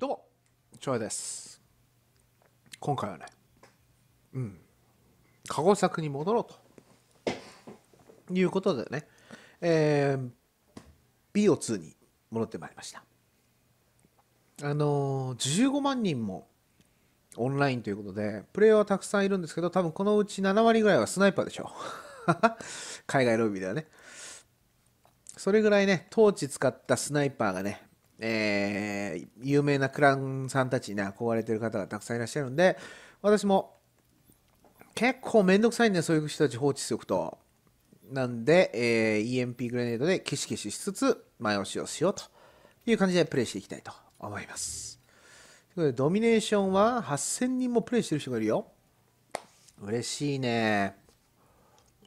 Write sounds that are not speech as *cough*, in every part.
どうも、ちょです。今回はね、うん、過去作に戻ろうということでね、えー、BO2 に戻ってまいりました。あのー、15万人もオンラインということで、プレイヤーはたくさんいるんですけど、多分このうち7割ぐらいはスナイパーでしょう。*laughs* 海外ロビーではね。それぐらいね、トーチ使ったスナイパーがね、えー、有名なクランさんたちに憧れてる方がたくさんいらっしゃるんで、私も結構めんどくさいんで、そういう人たち放置しておくと。なんで、えー、EMP グレネードでケシケシしつつ、前押しをしようという感じでプレイしていきたいと思います。ということで、ドミネーションは8000人もプレイしてる人がいるよ。嬉しいね。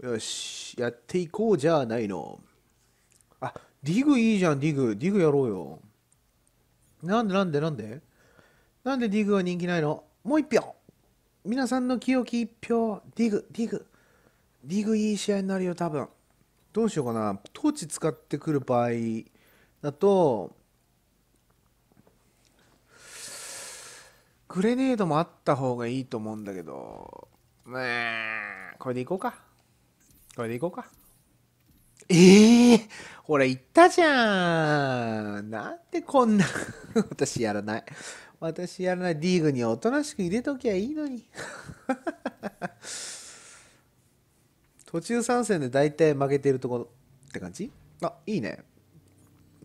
よし、やっていこうじゃないの。あ、ディグいいじゃん、ディグ。ディグやろうよ。なんでなんでなんでなんでディグは人気ないのもう一票皆さんの清き一票、ディグ、ディグ。ディグいい試合になるよ、多分。どうしようかな。トーチ使ってくる場合だと、グレネードもあった方がいいと思うんだけど、ねえ、これでいこうか。これでいこうか。ええー、ほら言ったじゃん。なんでこんな *laughs* 私やらない。私やらないリーグにおとなしく入れときゃいいのに。*laughs* 途中参戦で大体負けてるところって感じあ、いいね。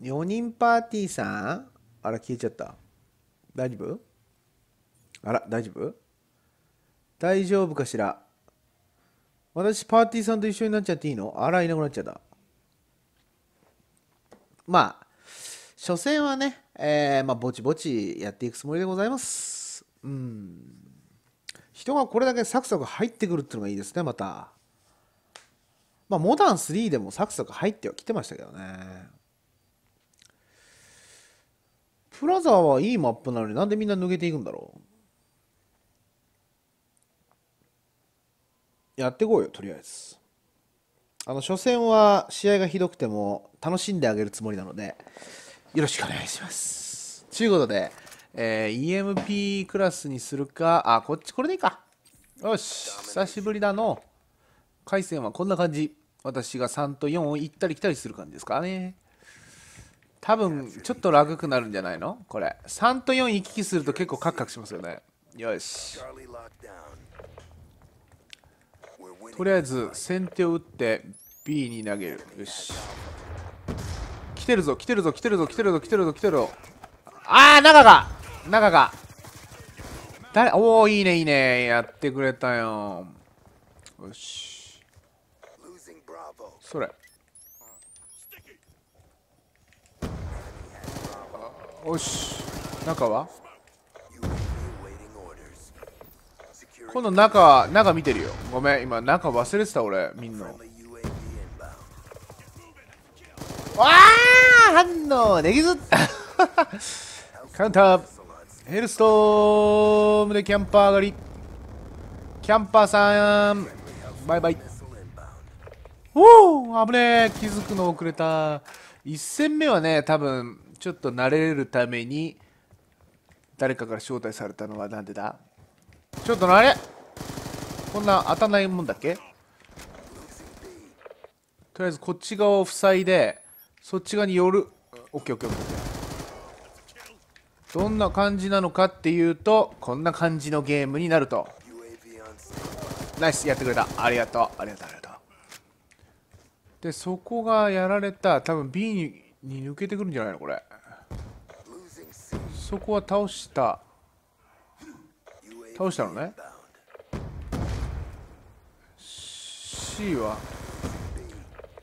4人パーティーさんあら、消えちゃった。大丈夫あら、大丈夫大丈夫かしら私、パーティーさんと一緒になっちゃっていいのあら、いなくなっちゃった。まあ、所詮はね、えー、まあ、ぼちぼちやっていくつもりでございます。うん。人がこれだけサクサク入ってくるっていうのがいいですね、また。まあ、モダン3でもサクサク入ってはきてましたけどね。プラザはいいマップなのになんでみんな抜けていくんだろうやっていこうよとりあえずあの初戦は試合がひどくても楽しんであげるつもりなのでよろしくお願いしますということで、えー、EMP クラスにするかあこっちこれでいいかよし久しぶりだの回線はこんな感じ私が3と4を行ったり来たりする感じですかね多分ちょっと楽くなるんじゃないのこれ3と4行き来すると結構カクカクしますよねよしとりあえず先手を打って B に投げるよし来てるぞ来てるぞ来てるぞ来てるぞ来てるぞ来てるぞああ中が中が誰おおいいねいいねやってくれたよよしそれよし中は今度中、中見てるよ。ごめん、今中忘れてた俺、みんな。わあ反応できず *laughs* カウンターヘルストームでキャンパー上がりキャンパーさんバイバイおお危ねえ気づくの遅れた1戦目はね多分ちょっと慣れるために誰かから招待されたのは何でだちょっとあれこんな当たんないもんだっけとりあえずこっち側を塞いでそっち側に寄るオッケーオッケーオッケーどんな感じなのかっていうとこんな感じのゲームになるとナイスやってくれたありがとうありがとうありがとうでそこがやられた多分 B にに抜けてくるんじゃないのこれそこは倒した倒したのね C は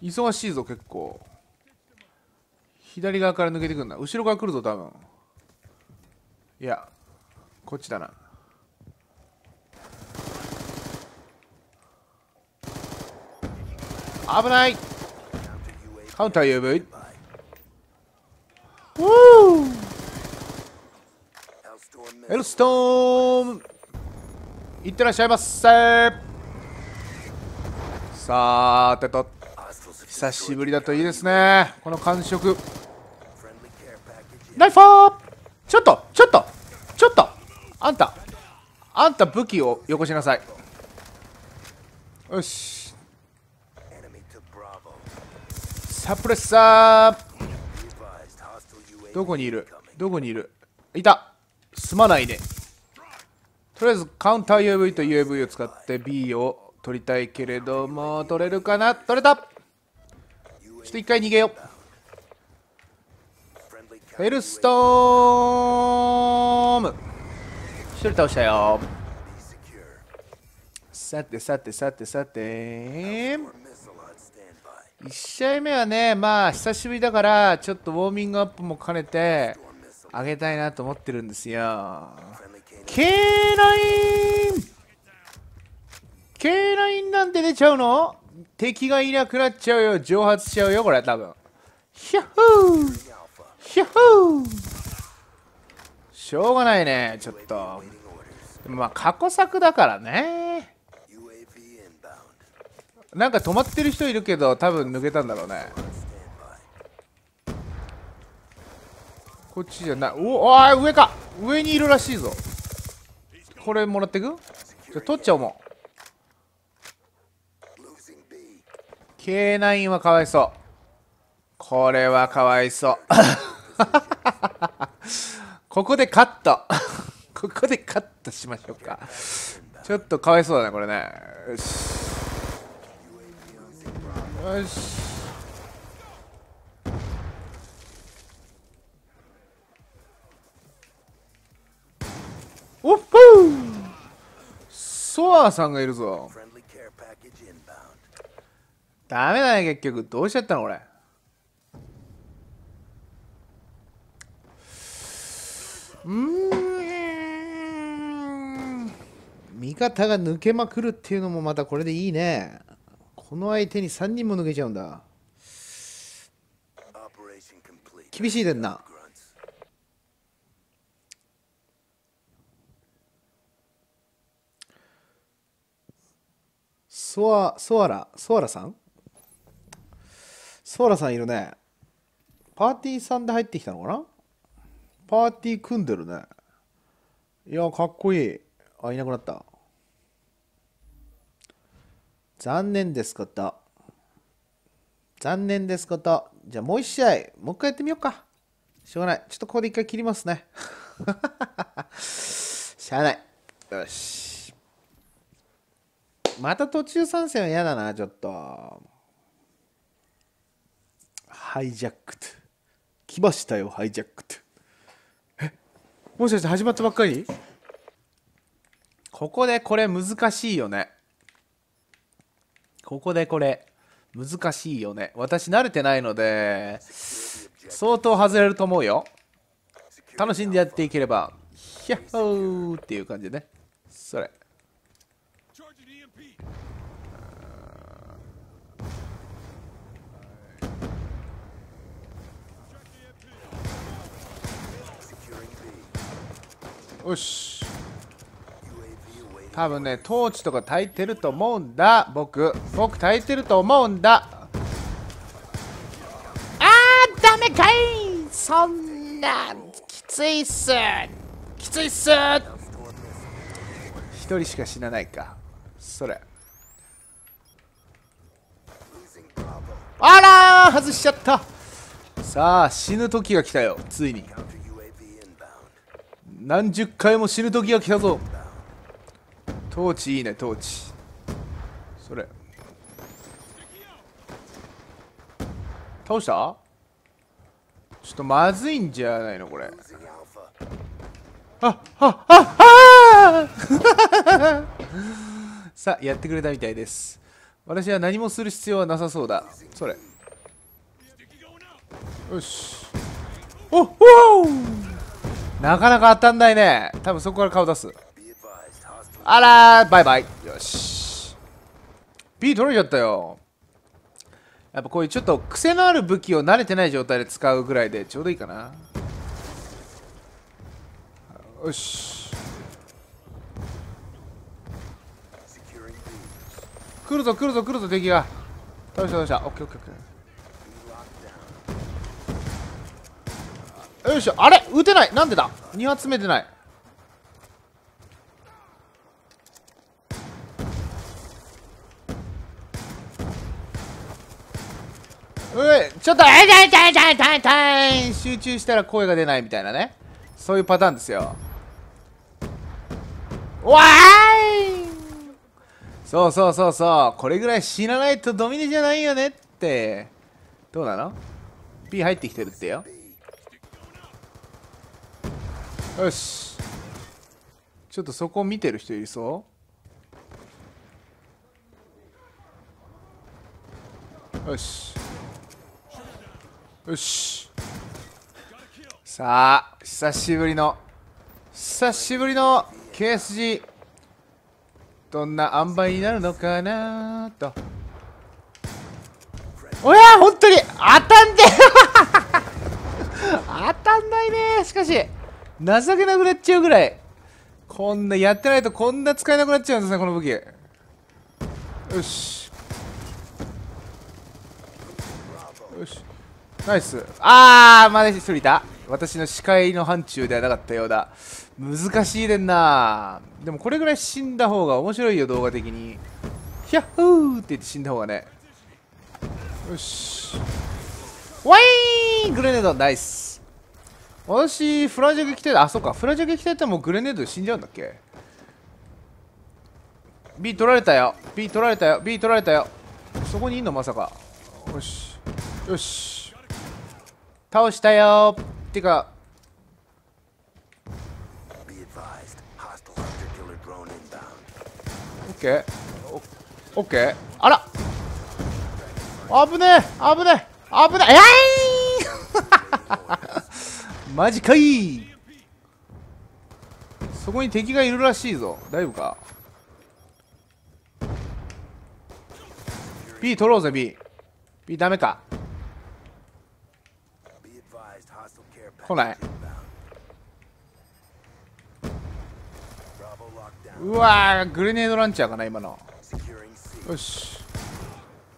忙しいぞ結構左側から抜けてくんな後ろから来るぞ多分いやこっちだな危ないカウンター UV ウーエルストームいってらっしゃいませさーてと久しぶりだといいですねこの感触ナイファーちょっとちょっとちょっとあんたあんた武器をよこしなさいよしサプレッサーどこにいるどこにいるいたすまないねとりあえずカウンター UAV と UAV を使って B を取りたいけれども取れるかな取れたちょっと一回逃げようェルストーム一人倒したよさてさてさてさて1試合目はねまあ久しぶりだからちょっとウォーミングアップも兼ねてあげたいなと思ってるんですよ K9 K9 なんて出ちゃうの敵がいなくなっちゃうよ蒸発しちゃうよこれ多分ヒャッホーヒャッホーしょうがないねちょっとまあ過去作だからねなんか止まってる人いるけど多分抜けたんだろうねこっちじゃないおお上か上にいるらしいぞこれもらってくじゃ取っちゃおうもう K9 はかわいそうこれはかわいそう *laughs* ここでカット *laughs* ここでカットしましょうかちょっとかわいそうだねこれねよしよしおっふソアさんがいるぞダメだね結局どうしちゃったのこれうん味方が抜けまくるっていうのもまたこれでいいねこの相手に3人も抜けちゃうんだ厳しいでんなソア、ソアラ、ソアラさんソアラさんいるね。パーティーさんで入ってきたのかなパーティー組んでるね。いや、かっこいい。あ、いなくなった。残念ですこと。残念ですこと。じゃあもう一試合、もう一回やってみようか。しょうがない。ちょっとここで一回切りますね。*laughs* しゃあない。よし。また途中参戦は嫌だな、ちょっと。ハイジャックと。来ましたよ、ハイジャックと。えもしかして始まったばっかりここでこれ難しいよね。ここでこれ難しいよね。私慣れてないので、相当外れると思うよ。楽しんでやっていければ、ヒャッホーっていう感じでね。それ。よし多分ねトーチとか焚いてると思うんだ僕僕焚いてると思うんだあーダメかいそんなきついっすきついっす一人しか死なないかそれあら外しちゃったさあ死ぬ時が来たよついに何十回も死ぬ時が来たぞトーチいいねトーチそれ倒したちょっとまずいんじゃないのこれあっあっあっあ *laughs* さあやってくれたみたいです私は何もする必要はなさそうだそれよしおっおおなかなか当たんないね多分そこから顔出すあらバイバイよし B 取れちゃったよやっぱこういうちょっと癖のある武器を慣れてない状態で使うぐらいでちょうどいいかなよし来るぞ来るぞ来るぞ敵が倒した倒したオッケーオッケーオッケーよいしょあれ撃てないなんでだ2発目出ないえちょっと「えいゃいたいたいゃい集中したら声が出ないみたいなねそういうパターンですよわーいそうそうそうそうこれぐらい死なないとドミネじゃないよねってどうなの ?P 入ってきてるってよよしちょっとそこ見てる人いそうよしよしさあ久しぶりの久しぶりの KSG どんな塩梅になるのかなとおや本当に当たんで *laughs* 当たんないねしかし情けなくなっちゃうぐらい。こんな、やってないとこんな使えなくなっちゃうんですね、この武器。よし。よし。ナイス。あー、まだ一人いた。私の視界の範疇ではなかったようだ。難しいでんなでもこれぐらい死んだ方が面白いよ、動画的に。ヒャッホーって言って死んだ方がね。よし。ワイーングレネード、ナイス。私フラジャグ来てあそうかフラジャグ来ててもグレネードで死んじゃうんだっけ B 取られたよ B 取られたよ B 取られたよそこにいんのまさかよしよし倒したよってかオッケーオッケーあら危ねえ危ねえ危ねええい *laughs* マジかいそこに敵がいるらしいぞ大丈夫か B 取ろうぜ B B ダメか来ないうわグレネードランチャーかな今のよし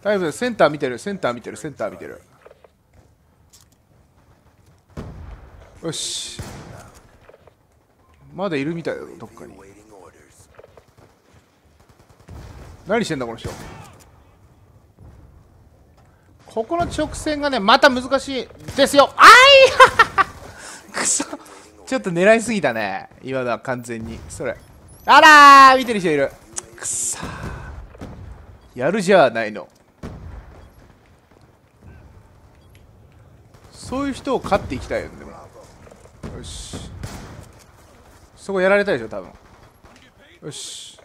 大丈夫センター見てるセンター見てるセンター見てるよしまだいるみたいだどっかに何してんだこの人ここの直線がねまた難しいですよあい *laughs* くそちょっと狙いすぎたね今のは完全にそれあらー見てる人いるくそやるじゃないのそういう人を勝っていきたいよねよしそこやられたでしょ多分よし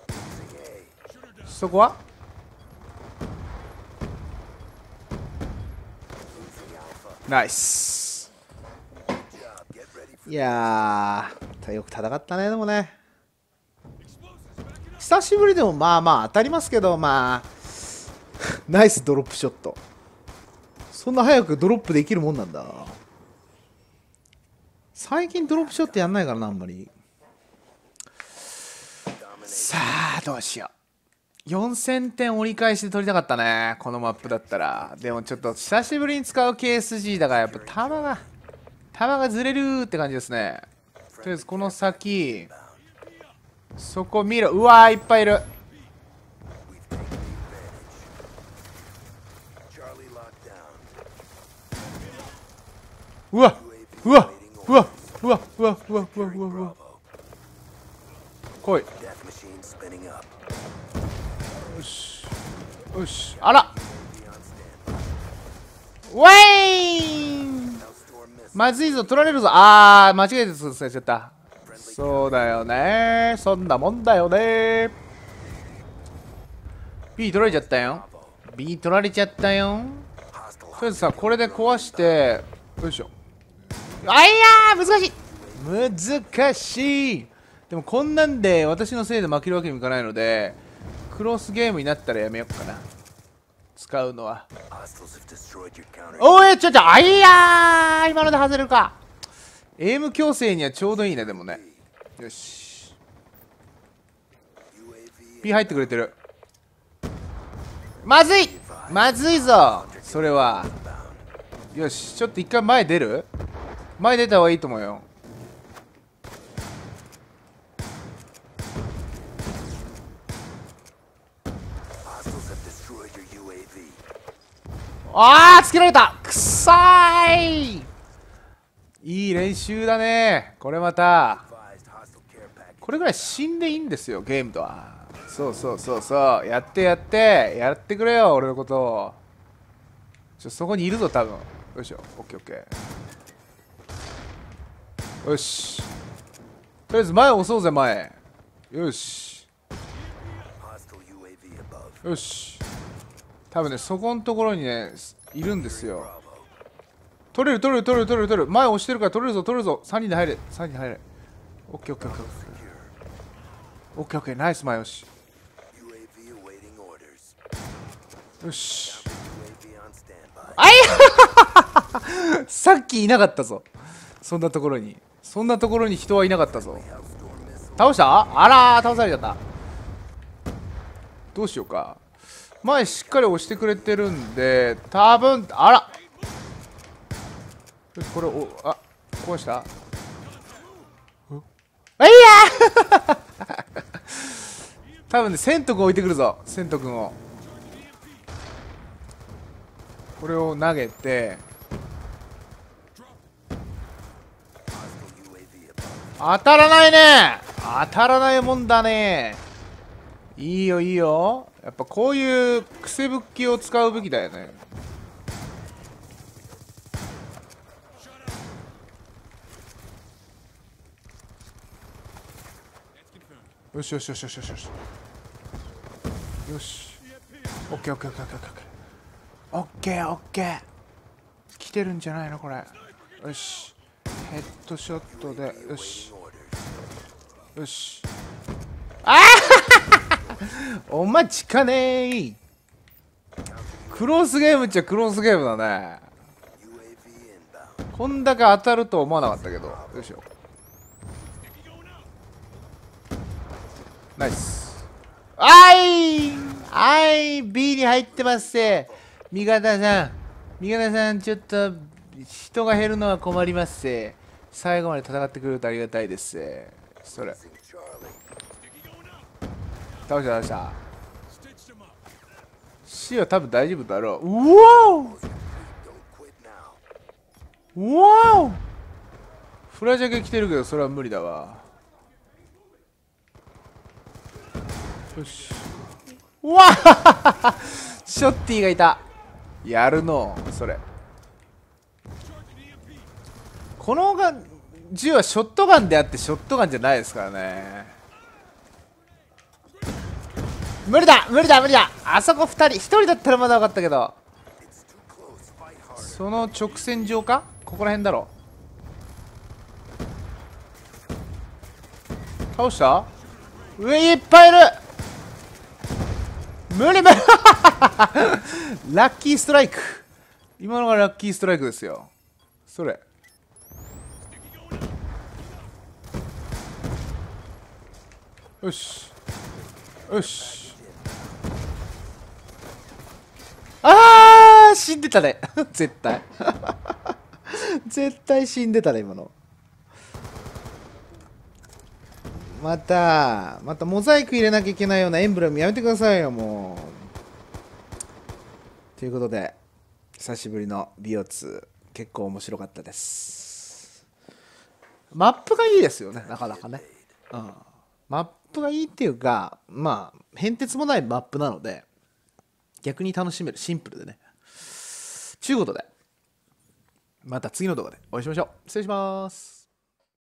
そこはナイスいやよく戦ったねでもね久しぶりでもまあまあ当たりますけどまあ *laughs* ナイスドロップショットそんな早くドロップできるもんなんだな最近ドロップショットやんないからなあんまりさあどうしよう4000点折り返しで取りたかったねこのマップだったらでもちょっと久しぶりに使う KSG だからやっぱ球が球がずれるって感じですねとりあえずこの先そこ見ろうわーいっぱいいるうわうわうわうわうわうわうわうわうわ来いよしよしあらウェイまずいぞ取られるぞあー間違えて伝えちゃったそうだよねそんなもんだよね B 取られちゃったよ B 取られちゃったよとりあえずさこれで壊してよいしょあいや難しい難しいでもこんなんで私のせいで負けるわけにもいかないのでクロスゲームになったらやめようかな使うのはおいちょちょあいや今ので外れるかエイム矯正にはちょうどいいねでもねよし P 入ってくれてるまずいまずいぞそれはよしちょっと一回前出る前出た方がいいと思うよああつけられたくさいいい練習だねこれまたこれぐらい死んでいいんですよゲームとはそうそうそうそうやってやってやってくれよ俺のことをちょそこにいるぞ多分よいしょオッケーオッケーよしとりあえず前押そうぜ前よしよし多分ねそこのところにねいるんですよ取れる取れる取れる取れる取れる前押してるから取れるぞ取れるぞ3人で入れ3人で入れオッケーオッケーオッケーオッケーオッケーナイス前押しよしあい *laughs* さっきいなかったぞそんなところにそんなところに人はいなかったぞ倒したあら倒されちゃったどうしようか前しっかり押してくれてるんで多分あらこれおあ壊したあいや *laughs* 多分ね千斗君置いてくるぞ千斗君をこれを投げて当たらないね当たらないもんだねいいよいいよやっぱこういう癖武器を使うべきだよねよしよしよしよしよしよしよしオッケーオッケーオッケーオッケーオッケーオッケー来てるんじゃないのこれよしヘッドショットでよしよしあ *laughs* お待ちかねえクロスゲームっちゃクロスゲームだねこんだけ当たると思わなかったけどよいしょナイスあいあい B に入ってます味方さん味方さんちょっと人が減るのは困ります最後まで戦ってくれるとありがたいですそれ倒した倒した C は多分大丈夫だろううわおわおフラジャケ来てるけどそれは無理だわよしうわ *laughs* ショッティがいたやるのそれこのが銃はショットガンであってショットガンじゃないですからね無理だ無理だ無理だあそこ2人1人だったらまだ分かったけどその直線上かここら辺だろ倒した上いっぱいいる無理無理 *laughs* ラッキーストライク今のがラッキーストライクですよそれよしよしあー死んでたね *laughs* 絶対 *laughs* 絶対死んでたね今のまたまたモザイク入れなきゃいけないようなエンブレムやめてくださいよもうということで久しぶりのビオツ結構面白かったですマップがいいですよねなかなかねうんマップがいいっていうかまあ変哲もないマップなので逆に楽しめるシンプルでねちゅうことでまた次の動画でお会いしましょう失礼します